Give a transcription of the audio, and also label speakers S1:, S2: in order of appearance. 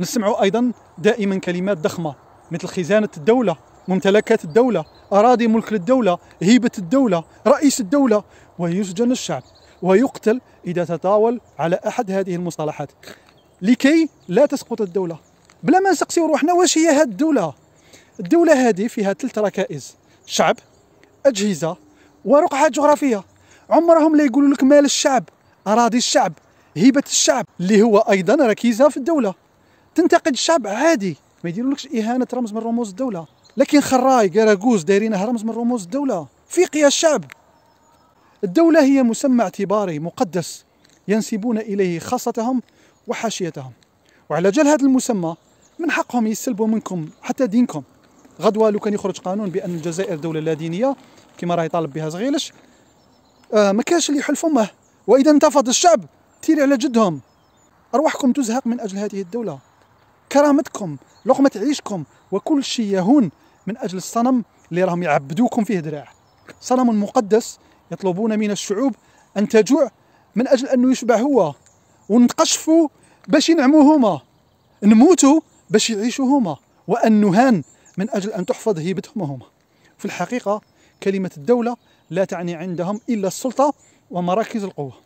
S1: نسمع أيضا دائما كلمات ضخمة مثل خزانة الدولة ممتلكات الدولة أراضي ملك للدولة هيبة الدولة رئيس الدولة ويسجن الشعب ويقتل إذا تطاول على أحد هذه المصطلحات لكي لا تسقط الدولة بلا ما نسقسي روحنا واش هي هذه الدولة الدولة هذه فيها ثلاث ركائز شعب أجهزة ورقعة جغرافية عمرهم لا يقولوا لك مال الشعب أراضي الشعب هيبة الشعب اللي هو أيضا ركيزة في الدولة تنتقد الشعب عادي ما يديرولكش اهانه رمز من رموز الدوله لكن خراي كراكوز دايرينها رمز من رموز الدوله يا الشعب الدوله هي مسمى اعتباري مقدس ينسبون اليه خاصتهم وحاشيتهم وعلى جال هذا المسمى من حقهم يسلبوا منكم حتى دينكم غدوه لو كان يخرج قانون بان الجزائر دوله لا دينيه كما راه يطالب بها صغيلش آه ما كاش اللي يحل فمه واذا انتفض الشعب تيري على جدهم ارواحكم تزهق من اجل هذه الدوله كرامتكم لقمة عيشكم وكل شيء يهون من أجل الصنم اللي راهم يعبدوكم فيه دراع صنم مقدس يطلبون من الشعوب أن تجوع من أجل أنه يشبع هو ونتقشفوا باش ينعموا هما نموتوا باش يعيشوا هما وأن نهان من أجل أن تحفظ هيبتهم هما في الحقيقة كلمة الدولة لا تعني عندهم إلا السلطة ومراكز القوة